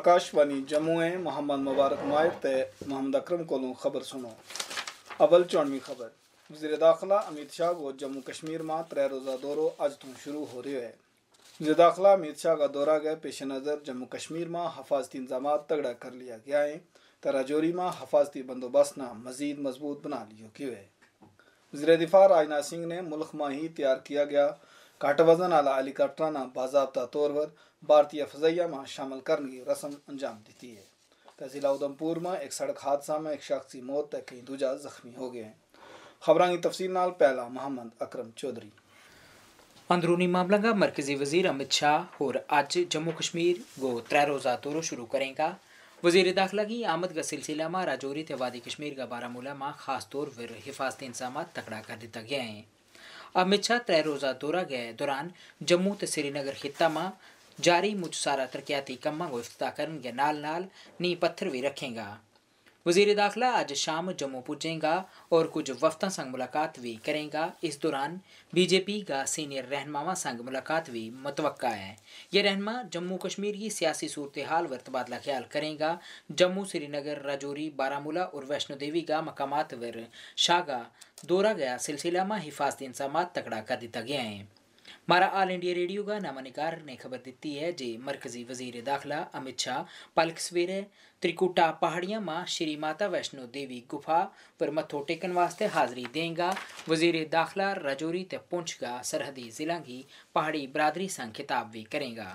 आकाशवाणी जम्मू मोहम्मद मुबारक मायर ते मोहम्मद अकरम को खबर सुनो अवल चौनवी खबर वजीर दाखिला अमित शाह को जम्मू कश्मीर में त्रै रोज़ा दौरो आज तो शुरू हो रो है वजीर दाखिला अमित शाह का दौरा गए पेश नज़र जम्मू कश्मीर में हफाजती इंजाम तगड़ा कर लिया गया है तो राजौरी में हफाजती बंदोबस्त ना मजीद मजबूत बना लियो गयो है वजीर दिफा राजनाथ सिंह ने मुल्क में ही तैयार किया गया आला हेलीकॉप्टराना बाजाबता तौर पर भारतीय फजैया में शामिल करने की रस्म अंजाम दी है तहसील उधमपुर में एक सड़क हादसा में एक शख्स की मौत तक कई दूजा जख्मी हो गए खबर की तफसील नाल पहला मोहम्मद अकरम चौधरी अंदरूनी मामलों का मरकजी वजीर अमित शाह और अज जम्मू कश्मीर गो त्रै रोज़ा तौरों शुरू करेगा वजीर दाखिला की आमद का सिलसिला में राजौरी वादी कश्मीर का बारामूला में खास तौर पर हिफाजती इंतजाम तकड़ा कर दिता गया है अमित शाह त्रै रोजा दौरा गए दौरान जम्मू ते श्रीनगर खित्ता में जारी सारा तरक्याती कम्मां को अफ्ताह नाल नाल नींह पत्थर भी रखेगा वजीर दाखिला आज शाम जम्मू पुजेगा और कुछ वफतों संग मुलाकात भी करेगा इस दौरान बीजेपी का सीनियर रहनुमावा संग मुलाकात भी मुतव है ये रहनमा जम्मू कश्मीर की सियासी सूरत हाल व तबादला ख्याल करेगा जम्मू श्रीनगर राजौरी बारामूला और वैष्णो देवी का मकाम वर शाह दौरा गया सिलसिला में हिफाजती इंसाम तकड़ा कर दिता गया है मारा आल इंडिया रेडियो का नामानिकार ने खबर दी है जे मरकजी वजीर दाखला अमित शाह पलक सवेरे त्रिकुटा पहाड़ियां मां श्री माता वैष्णो देवी गुफा पर मत्थो टेकन वास्ते हाजिरी देगा वजीर दाखला राजौरी ते पुंछ का सरहदी जिला की पहाड़ी बरादरी संग खिताब भी करेगा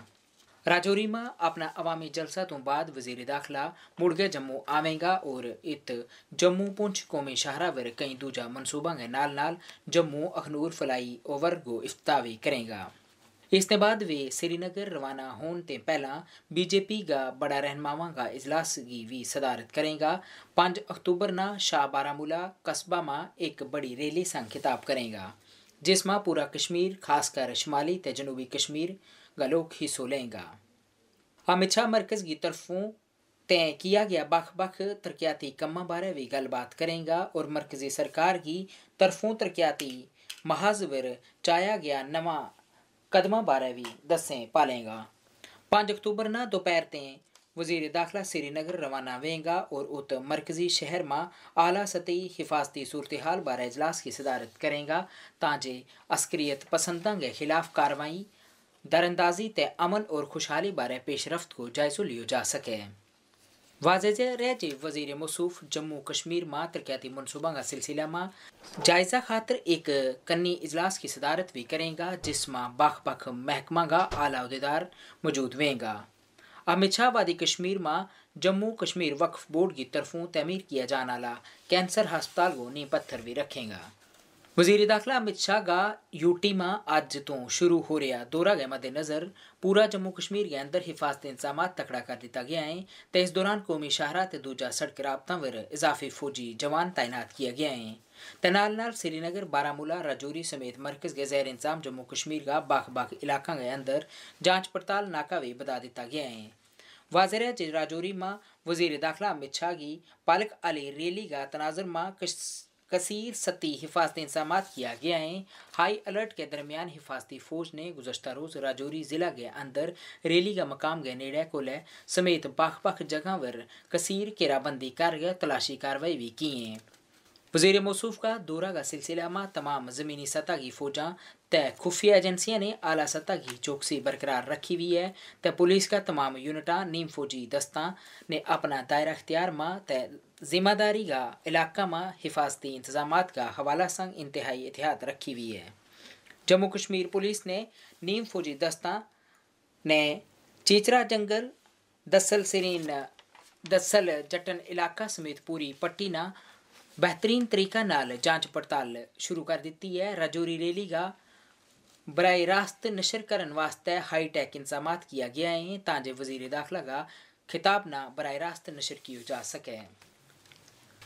राजौरी में अपना अवामी जलसा तो बाद वजीर दाखला मुड़गे जम्मू आवेगा और इत जम्मू ਪੁੰਛ कौमी ਸ਼ਹਿਰਾ ਵਰ ਕਈ ਦੂਜਾ ਮਨਸੂਬਾਂ ਦੇ ਨਾਲ नाल ਜੰਮੂ ਅਖਨੂਰ ਫਲਾਈ ਓਵਰ ਗੋ ਇਫਤਾ ਵੀ ਕਰੇਗਾ ਇਸ ਤੋਂ वे श्रीनगर रवाना होने ते पहला बीजेपी का बड़ा रहनमाव का इजलास की भी सदारत करेगा पांच अक्टूबर ना शाह बारामूला कस्बा में एक बड़ी रैली संग खिताब करेगा जिसमें पूरा कश्मीर खासकर शुमाली ते जनूबी कश्मीर गलोक ही अमित हमेशा मरकज की तरफों तय किया गया बख बख तरक्याती कमा बारे भी गलबात करेंगा और मरकजी सरकार की तरफों तरक्याती पर चाया गया नवा कदम बारे भी दसें पालेगा पाँच अक्टूबर न दोपहर तें वजीर दाखिला श्रीनगर रवाना वेंगा और उत मरकजी शहर में आला सतही हिफाजती सूरत हाल बारे इजलास की सदारत करेंगा ताजे पसंदा के खिलाफ कार्रवाई दरअंदाजी ते अमन और खुशहाली बारे पेशरफ को जायजो लियो जा सके रह जे वजीर मसूफ जम्मू कश्मीर माँ तरक्याती मनसूबा का सिलसिला माँ जायजा खातर एक कन्नी इजलास की सदारत भी करेगा जिसमें बख बख महकमा का आला उहदेदार मौजूद हुएगा अमित शाह वादी कश्मीर माँ जम्मू कश्मीर वक्फ बोर्ड की तरफों तमीर किया जाने वाला कैंसर हस्पताल को नींव पत्थर भी रखेगा वजीर दाखला अमित शाह का यूटी में आज तो शुरू हो रहा दौरा के मद्देनज़र पूरा जम्मू कश्मीर के अंदर हिफाजती इंतजाम तकड़ा कर दिता गया है तो इस दौरान कौमी शाहरा तो दूजा सड़क राबतों पर इजाफी फौजी जवान तैनात किया गया है तनाल नाल श्रीनगर बारामूला राजौरी समेत मरकज के जैर इंतजाम जम्मू कश्मीर का बख बख इलाकों के अंदर जाँच पड़ताल नाका भी बता दिता गया है वाजर राजौरी में वजीर दाखिला अमित शाह की पालक आली रैली का तनाजर में कसीर सती हिफाजती इंतजाम किया गया है हाई अलर्ट के दरमियान हिफाजती फौज ने गुजशत रोज़ राजौरी ज़िला के अंदर रैली का मकाम गए नेड़ा को समेत बख बख जगह पर कसीर घेराबंदी कर तलाशी कार्रवाई भी की है वजीर मौसूफ का दौरा का सिलसिला में तमाम ज़मीनी सतह की फौजा तय खुफिया एजेंसियाँ ने आला सतह की चौकसी बरकरार रखी हुई है तय पुलिस का तमाम यूनिटा नीम फौजी दस्ता ने अपना दायरा अख्तियार माँ तय ज़िम्मेदारी का इलाका में हिफाजती इंतजाम का हवाला संग इंतहाई एहतियात रखी हुई है जम्मू कश्मीर पुलिस ने नीम फौजी दस्ता ने चेचरा जंगल दसल सरीन दस्सल जटन इलाका समेत पूरी पट्टी ना बेहतरीन तरीका नाल जांच पड़ताल शुरू कर दी है राजौरी रैली का बर रास्त नशर करने वास्ते हाईटैक इंतजाम किया गया है ताजे वजीर दाखिला का खिताब ना बर रास्त नशर किया जा सके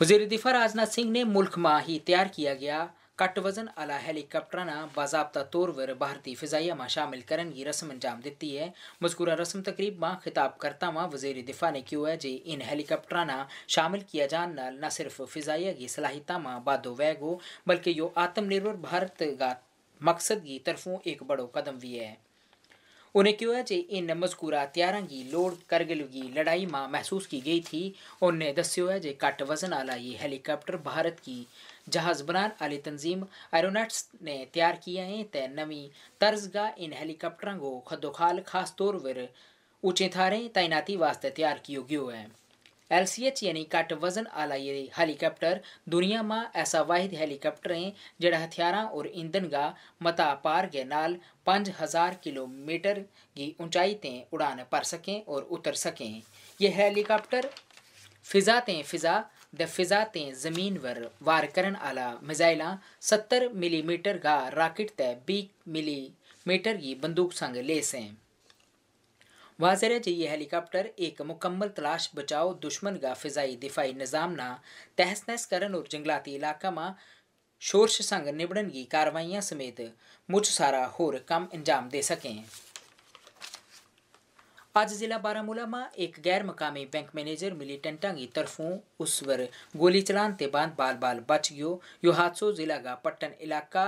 वजीर दिफा राजनाथ सिंह ने मुल्क में ही तैयार किया गया कट वजन आला हेलीकॉप्टर ना बाबा तौर पर भारतीय फिजाइया में शामिल करने की रस्म अंजाम दी है मजकूरा रस्म तकरीब में खिताब करता हुआ वजीर दिफा ने क्यों है जे इन हेलीकॉप्टर ना शामिल किया जाने न सिर्फ फिजाइया की सलाहिता में बाधो वैगो हो बल्कि यो आत्मनिर्भर भारत का मकसद की तरफों एक बड़ो कदम भी है उन्हें क्यों है इन मजकूरा त्यारा की लोड करगिल की लड़ाई में महसूस की गई थी उन्हें दस्यो है जे घट वजन आला ये हेलीकॉप्टर भारत की जहाज बनाने आली तंजीम एरोनाट्स ने तैयार किया है ते नवी तर्ज का इन हेलीकॉप्टर को खदोखाल खास तौर पर ऊंचे थारें तैनाती वास्ते तैयार किया गया है एलसीएच यानी घट वज़न आला ये हेलीकॉप्टर दुनिया में ऐसा वाहिद हेलीकॉप्टर है जड़ा हथियार और ईंधन का मता पार के नाल हजार किलोमीटर की ऊंचाई ते उड़ान भर सकें और उतर सकें ये हेलीकॉप्टर फिजा ते फिजा द फिजा ते ज़मीन पर वार करन आला मिजाइल सत्तर मिलीमीटर का राकेट ते 20 मिलीमीटर की बंदूक संग हैं वाजर जी ये हेलीकॉप्टर एक मुकम्मल तलाश बचाओ दुश्मन का फिजाई दिफाई निज़ाम ना तहस नहस करन और जंगलाती इलाका में शोरश संग निबड़न की कार्रवाइयाँ समेत मुझ सारा होर कम अंजाम दे सकें आज जिला बारामूला में एक गैर मकामी बैंक मैनेजर मिलीटेंटा की तरफों उस पर गोली चलान के बाद बाल बाल बच गयो यो हादसो जिला का पट्टन इलाका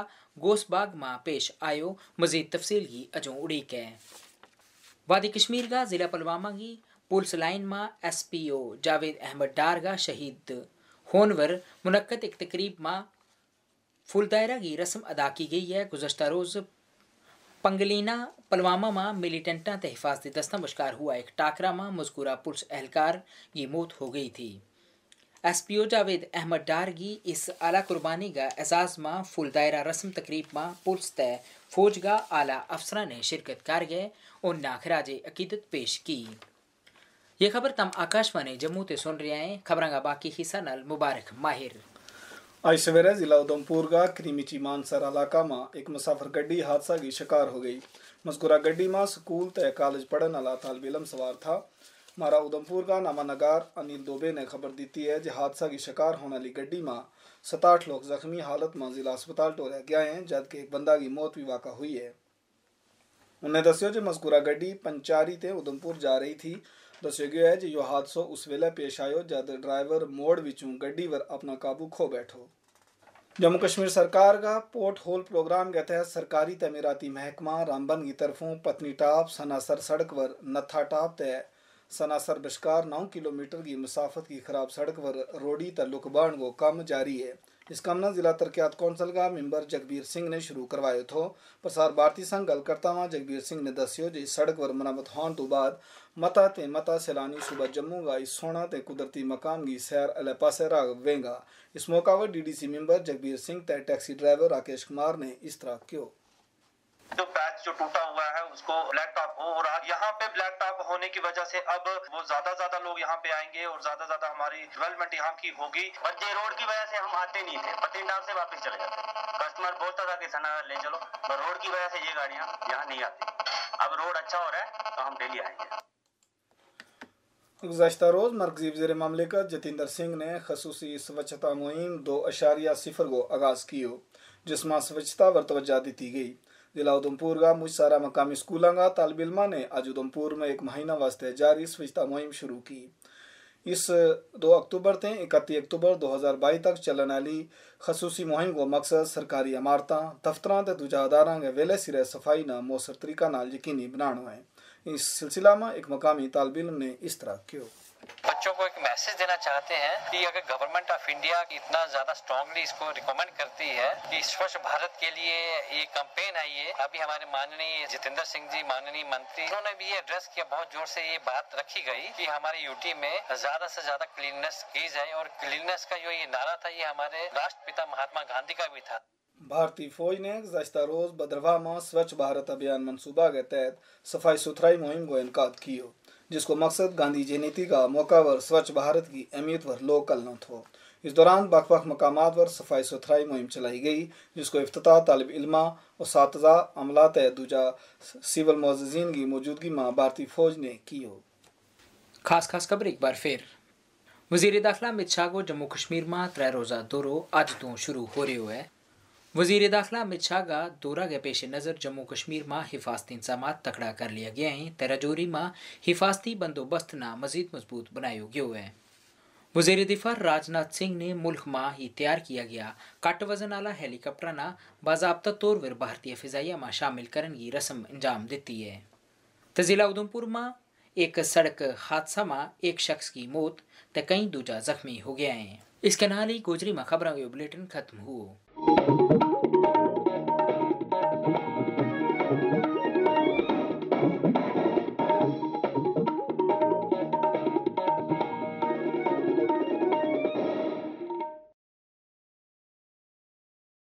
गोसबाग में पेश आयो मजीद तफसील की अजों उड़ीक है वादी कश्मीर का ज़िला पुलवामा की पुलिस लाइन में S P O Javed Ahmad Dar का शहीद होने पर मुनद एक तकरीब में फुलदायरा की रस्म अदा की गई है गुजशत रोज़ पंगलीना पलवामा में मिलिटेंटा तहफाजती दस्तों बशकार हुआ एक टाकरा में मजकूरा पुलिस एहलकार की मौत हो गई थी S P O Javed Ahmad Dar की इस आला कुर्बानी का एजाज माँ फुल दायरा रस्म तकरीब माँ पुलिस तय फौज का आला अफसर ने शिरकत कर गए और नाखराज अकीदत पेश की ये खबर तम आकाशवाणी जम्मू से सुन रहे हैं खबर का बाकी हिस्सा नल मुबारक माहिर आज सवेरे जिला उधमपुर का क्रीमिची मानसर इलाका में एक मुसाफिर गड्डी हादसा की शिकार हो गई मजकूरा गड्डी में स्कूल तय कॉलेज पढ़ने वाला तालब इलम सवार था मारा उधमपुर का नामा नगार अनिल दोबे ने खबर दी है जो हादसा की शिकार होने वाली गड्डी में सताहठ लोग जख्मी हालत में जिला अस्पताल टोल गया है जबकि एक बंदा की मौत भी वाक़ा हुई है उन्हें दस्यो जो मजकूरा गड्डी पंचारी से उधमपुर जा रही थी दस्यो गया है जो यो हादसो उस वेले पेश आयो जब ड्राइवर मोड़ बिचू गड्डी पर अपना काबू खो बैठो जम्मू कश्मीर सरकार का पोर्ट होल प्रोग्राम के तहत सरकारी तमीराती महकमा रामबन की तरफों पत्नी टाप सनासर सड़क पर नत्था टाप तय सनासर बशकार नौ किलोमीटर की मुसाफत की खराब सड़क पर रोडी तल्लुक बाढ़ को काम जारी है इस कामना जिला तरक्यात कौंसल का मेंबर जगबीर सिंह ने शुरू करवाए थो प्रसार भारती संघ गलकर्ता जगबीर सिंह ने दस्यो जे सड़क पर मरम्मत होने तो बाद मता ते मता सैलानी सुबह जम्मू का इस सोना ते कुदरती मकाम की सैर अले पासे राग वेंगा इस मौका पर डीडीसी मेंबर जगबीर सिंह ते टैक्सी ड्राइवर राकेश कुमार ने इस तरह क्यों जो पैच जो टूटा हुआ है उसको ब्लैक टॉप हो और यहाँ पे ब्लैक टॉप होने की वजह से अब वो ज्यादा ज्यादा लोग यहाँ पे आएंगे और ज्यादा ज्यादा हमारी डेवलपमेंट यहाँ की होगी बच्चे रोड की वजह से हम आते नहीं थे पत्नीटाप से वापस चले जाते कस्टमर बोलता था कि सना ले चलो पर रोड की वजह से ये गाड़ियाँ यहाँ नहीं आती अब रोड अच्छा हो रहा है तो हम डेली आएंगे गुजशत रोज़ मरकजी वजे ममलिकत जतेंद्र सिंह ने खसूसी स्वच्छता मुहिम दो अशारिया सिफर को आगाज़ किया जिसमें स्वच्छता पर तोज्जा दी गई जिला उधमपुर का मुझ सारा मकामी का तालब इलमा ने आज उधमपुर में एक महीना वास्ते जारी स्वच्छता मुहिम शुरू की इस दो अक्टूबर से इकती अक्टूबर 2022 तक चलने वाली खसूसी मुहिम को मकसद सरकारी इमारत दफ्तर दूजा अदारा के वेले सिरे सफाई न मौसर तरीका नाल यकीनी बनाना है इस सिलसिला में एक मकामी तालब इलम ने इस तरह किया को एक मैसेज देना चाहते हैं कि अगर गवर्नमेंट ऑफ इंडिया इतना ज्यादा स्ट्रांगली इसको रिकमेंड करती है कि स्वच्छ भारत के लिए ये कंपेन है ये अभी हमारे माननीय जितेंद्र सिंह जी माननीय मंत्री उन्होंने भी ये एड्रेस किया बहुत जोर से ये बात रखी गई कि हमारे यूटी में ज्यादा से ज्यादा क्लीननेस की जाए और क्लीननेस का जो ये नारा था ये हमारे राष्ट्रपिता महात्मा गांधी का भी था भारतीय फौज ने गुजशत रोज भद्रवा में स्वच्छ भारत अभियान मनसूबा के तहत सफाई सुथराई मुहिम को इनका की हो जिसको मकसद गांधी जी नीति का पर स्वच्छ भारत की अहमियत पर लोग कल हो इस दौरान बख बख मकाम पर सफाई सुथराई मुहिम चलाई गई जिसको अफ्ताह तलब इलमा और सातजा अमला दूजा सिविल मोजीन की मौजूदगी में भारतीय फौज ने की हो खास खास खबर एक बार फिर वजीर दाखिला अमित शाह को जम्मू कश्मीर में त्रै रोज़ा दौरो अज तो शुरू हो रो है वजीर दाखिला अमित शाह का दौरा के पेश नज़र जम्मू कश्मीर में हिफाजती इंतजाम तकड़ा कर लिया गया है तेराजोरी में हिफाजती बंदोबस्त ना मजीद मजबूत बनाया गया है वजीर दिफा राजनाथ सिंह ने मुल्क में ही तैयार किया गया कट वजन आला हेलीकॉप्टर ना बाबा तौर पर भारतीय फिजाइया में शामिल करने की रस्म अंजाम दी है तो जिला उधमपुर में एक सड़क हादसा में एक शख्स की मौत तो कई दूजा जख्मी हो गया है इसके नाल ही गोजरी में खबरों के बुलेटिन खत्म हुआ